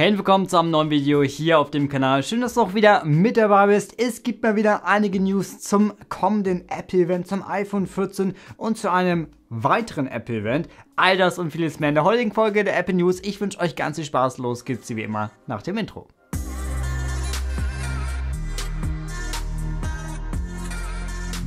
Hey willkommen zu einem neuen Video hier auf dem Kanal. Schön, dass du auch wieder mit dabei bist. Es gibt mal wieder einige News zum kommenden Apple-Event, zum iPhone 14 und zu einem weiteren Apple-Event. All das und vieles mehr in der heutigen Folge der Apple News. Ich wünsche euch ganz viel Spaß. Los geht's wie immer nach dem Intro.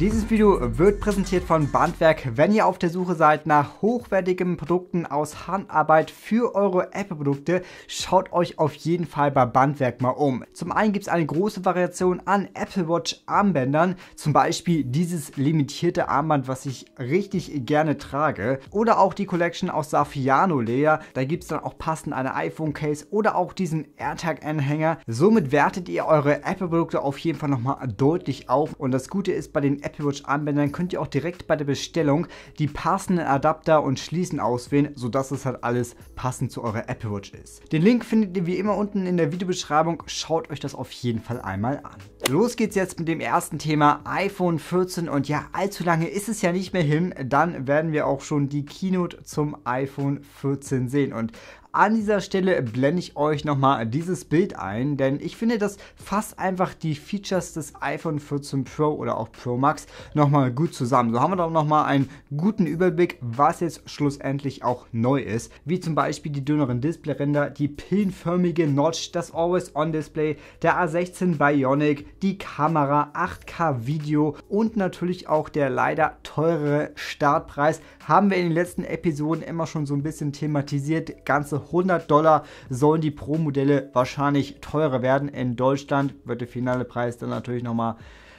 Dieses Video wird präsentiert von Bandwerk. Wenn ihr auf der Suche seid nach hochwertigen Produkten aus Handarbeit für eure Apple-Produkte, schaut euch auf jeden Fall bei Bandwerk mal um. Zum einen gibt es eine große Variation an Apple Watch Armbändern, zum Beispiel dieses limitierte Armband, was ich richtig gerne trage, oder auch die Collection aus Safiano Lea. Da gibt es dann auch passend eine iPhone Case oder auch diesen AirTag Anhänger. Somit wertet ihr eure Apple Produkte auf jeden Fall nochmal deutlich auf und das Gute ist bei den Apple Apple Watch Armbändern könnt ihr auch direkt bei der Bestellung die passenden Adapter und Schließen auswählen, sodass es halt alles passend zu eurer Apple Watch ist. Den Link findet ihr wie immer unten in der Videobeschreibung. Schaut euch das auf jeden Fall einmal an. Los geht's jetzt mit dem ersten Thema iPhone 14 und ja, allzu lange ist es ja nicht mehr hin, dann werden wir auch schon die Keynote zum iPhone 14 sehen und an dieser Stelle blende ich euch nochmal dieses Bild ein, denn ich finde, das fasst einfach die Features des iPhone 14 Pro oder auch Pro Max nochmal gut zusammen. So haben wir dann nochmal einen guten Überblick, was jetzt schlussendlich auch neu ist, wie zum Beispiel die dünneren Displayränder, die pillenförmige Notch, das Always-On-Display, der A16 Bionic, die Kamera, 8K Video und natürlich auch der leider teurere Startpreis. Haben wir in den letzten Episoden immer schon so ein bisschen thematisiert. Ganze 100 Dollar sollen die Pro-Modelle wahrscheinlich teurer werden. In Deutschland wird der finale Preis dann natürlich nochmal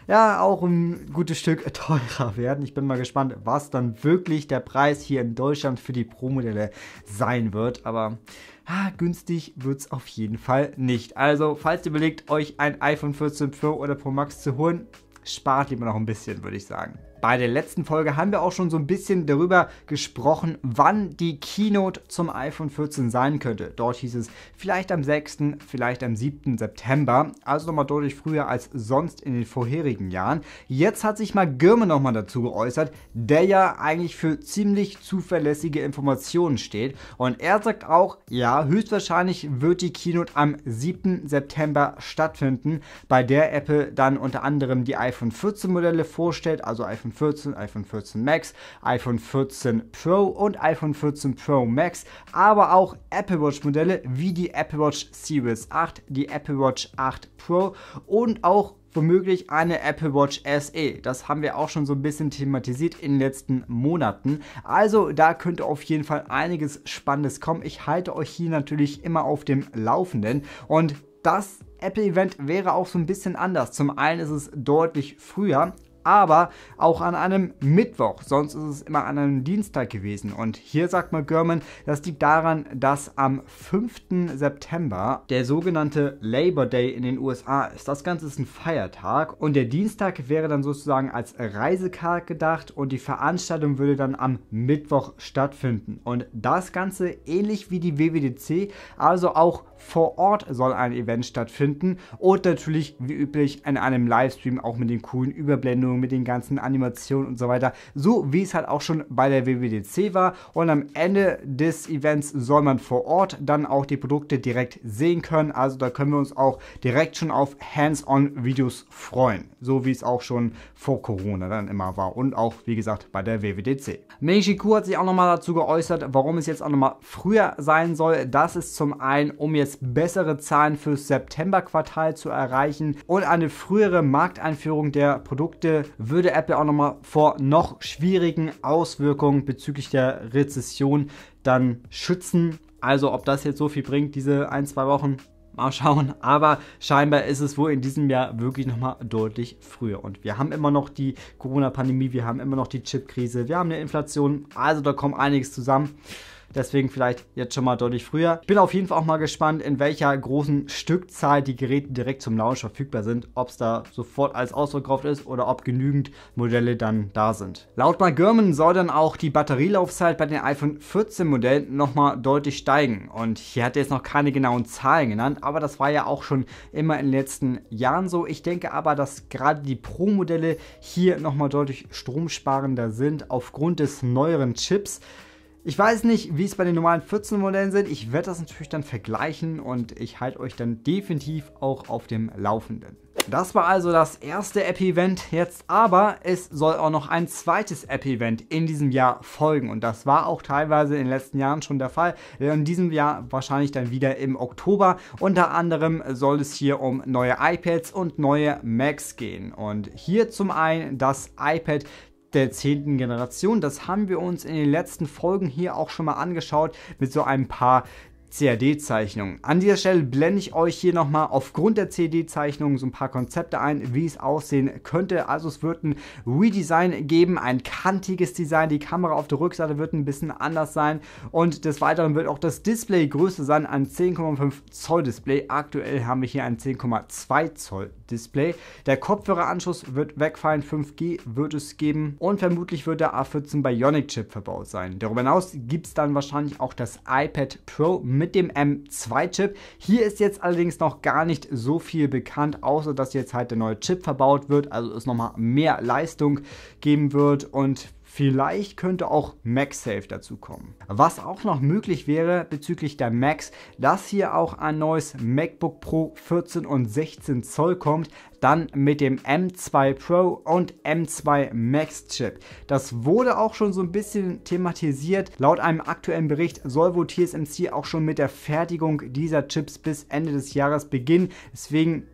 ja auch ein gutes Stück teurer werden. Ich bin mal gespannt, was dann wirklich der Preis hier in Deutschland für die Pro-Modelle sein wird. Aber ah, günstig wird es auf jeden Fall nicht. Also, falls ihr überlegt, euch ein iPhone 14 Pro oder Pro Max zu holen, spart lieber noch ein bisschen, würde ich sagen. Bei der letzten Folge haben wir auch schon so ein bisschen darüber gesprochen, wann die Keynote zum iPhone 14 sein könnte. Dort hieß es vielleicht am 6., vielleicht am 7. September, also nochmal deutlich früher als sonst in den vorherigen Jahren. Jetzt hat sich mal Girme nochmal dazu geäußert, der ja eigentlich für ziemlich zuverlässige Informationen steht. Und er sagt auch, ja, höchstwahrscheinlich wird die Keynote am 7. September stattfinden, bei der Apple dann unter anderem die iPhone 14 Modelle vorstellt, also iPhone iPhone 14, iPhone 14 Max, iPhone 14 Pro und iPhone 14 Pro Max, aber auch Apple Watch Modelle wie die Apple Watch Series 8, die Apple Watch 8 Pro und auch womöglich eine Apple Watch SE. Das haben wir auch schon so ein bisschen thematisiert in den letzten Monaten. Also da könnte auf jeden Fall einiges Spannendes kommen. Ich halte euch hier natürlich immer auf dem Laufenden und das Apple-Event wäre auch so ein bisschen anders. Zum einen ist es deutlich früher aber auch an einem Mittwoch. Sonst ist es immer an einem Dienstag gewesen. Und hier sagt McGurman, das liegt daran, dass am 5. September der sogenannte Labor Day in den USA ist. Das Ganze ist ein Feiertag und der Dienstag wäre dann sozusagen als Reisekart gedacht und die Veranstaltung würde dann am Mittwoch stattfinden. Und das Ganze ähnlich wie die WWDC, also auch vor Ort soll ein Event stattfinden und natürlich wie üblich in einem Livestream auch mit den coolen Überblendungen Belohnung, mit den ganzen Animationen und so weiter. So wie es halt auch schon bei der WWDC war. Und am Ende des Events soll man vor Ort dann auch die Produkte direkt sehen können. Also da können wir uns auch direkt schon auf Hands-on-Videos freuen. So wie es auch schon vor Corona dann immer war. Und auch, wie gesagt, bei der WWDC. Meiji Ku hat sich auch nochmal dazu geäußert, warum es jetzt auch nochmal früher sein soll. Das ist zum einen, um jetzt bessere Zahlen fürs September-Quartal zu erreichen und eine frühere Markteinführung der Produkte würde Apple auch nochmal vor noch schwierigen Auswirkungen bezüglich der Rezession dann schützen. Also ob das jetzt so viel bringt, diese ein, zwei Wochen, Mal schauen, aber scheinbar ist es wohl in diesem Jahr wirklich nochmal deutlich früher. Und wir haben immer noch die Corona-Pandemie, wir haben immer noch die Chip-Krise, wir haben eine Inflation, also da kommt einiges zusammen. Deswegen vielleicht jetzt schon mal deutlich früher. Ich bin auf jeden Fall auch mal gespannt, in welcher großen Stückzahl die Geräte direkt zum Launch verfügbar sind. Ob es da sofort als ausverkauft ist oder ob genügend Modelle dann da sind. Laut McGurman soll dann auch die Batterielaufzeit bei den iPhone 14 Modellen nochmal deutlich steigen. Und hier hat er jetzt noch keine genauen Zahlen genannt, aber das war ja auch schon immer in den letzten Jahren so. Ich denke aber, dass gerade die Pro-Modelle hier nochmal deutlich stromsparender sind aufgrund des neueren Chips. Ich weiß nicht, wie es bei den normalen 14 Modellen sind. Ich werde das natürlich dann vergleichen und ich halte euch dann definitiv auch auf dem Laufenden. Das war also das erste App-Event jetzt, aber es soll auch noch ein zweites App-Event in diesem Jahr folgen und das war auch teilweise in den letzten Jahren schon der Fall. In diesem Jahr wahrscheinlich dann wieder im Oktober. Unter anderem soll es hier um neue iPads und neue Macs gehen und hier zum einen das iPad der 10. Generation. Das haben wir uns in den letzten Folgen hier auch schon mal angeschaut mit so ein paar CAD-Zeichnungen. An dieser Stelle blende ich euch hier nochmal aufgrund der CAD-Zeichnungen so ein paar Konzepte ein, wie es aussehen könnte. Also es wird ein Redesign geben, ein kantiges Design, die Kamera auf der Rückseite wird ein bisschen anders sein und des Weiteren wird auch das Display größer sein, ein 10,5 Zoll Display. Aktuell haben wir hier ein 10,2 Zoll Display. Der Kopfhöreranschluss wird wegfallen, 5G wird es geben und vermutlich wird der A14 Bionic Chip verbaut sein. Darüber hinaus gibt es dann wahrscheinlich auch das iPad Pro mit dem M2 Chip. Hier ist jetzt allerdings noch gar nicht so viel bekannt, außer dass jetzt halt der neue Chip verbaut wird, also es nochmal mehr Leistung geben wird und Vielleicht könnte auch MagSafe dazu kommen. Was auch noch möglich wäre bezüglich der Macs, dass hier auch ein neues MacBook Pro 14 und 16 Zoll kommt, dann mit dem M2 Pro und M2 Max Chip. Das wurde auch schon so ein bisschen thematisiert. Laut einem aktuellen Bericht soll wohl TSMC auch schon mit der Fertigung dieser Chips bis Ende des Jahres beginnen. Deswegen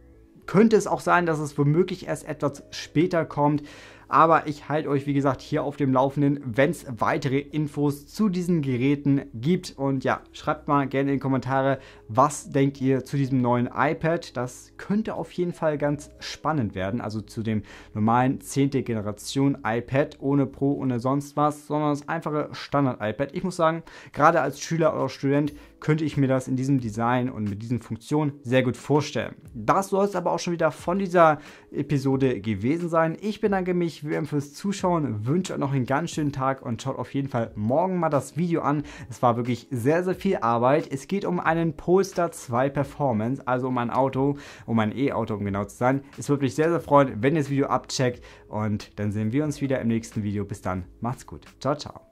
könnte es auch sein, dass es womöglich erst etwas später kommt. Aber ich halte euch, wie gesagt, hier auf dem Laufenden, wenn es weitere Infos zu diesen Geräten gibt. Und ja, schreibt mal gerne in die Kommentare, was denkt ihr zu diesem neuen iPad. Das könnte auf jeden Fall ganz spannend werden. Also zu dem normalen 10. Generation iPad ohne Pro, ohne sonst was, sondern das einfache Standard-iPad. Ich muss sagen, gerade als Schüler oder Student könnte ich mir das in diesem Design und mit diesen Funktionen sehr gut vorstellen. Das soll es aber auch schon wieder von dieser Episode gewesen sein. Ich bedanke mich ich fürs Zuschauen, wünsche euch noch einen ganz schönen Tag und schaut auf jeden Fall morgen mal das Video an. Es war wirklich sehr, sehr viel Arbeit. Es geht um einen Polestar 2 Performance, also um ein Auto, um ein E-Auto, um genau zu sein. Es würde mich sehr, sehr freuen, wenn ihr das Video abcheckt und dann sehen wir uns wieder im nächsten Video. Bis dann, macht's gut. Ciao, ciao.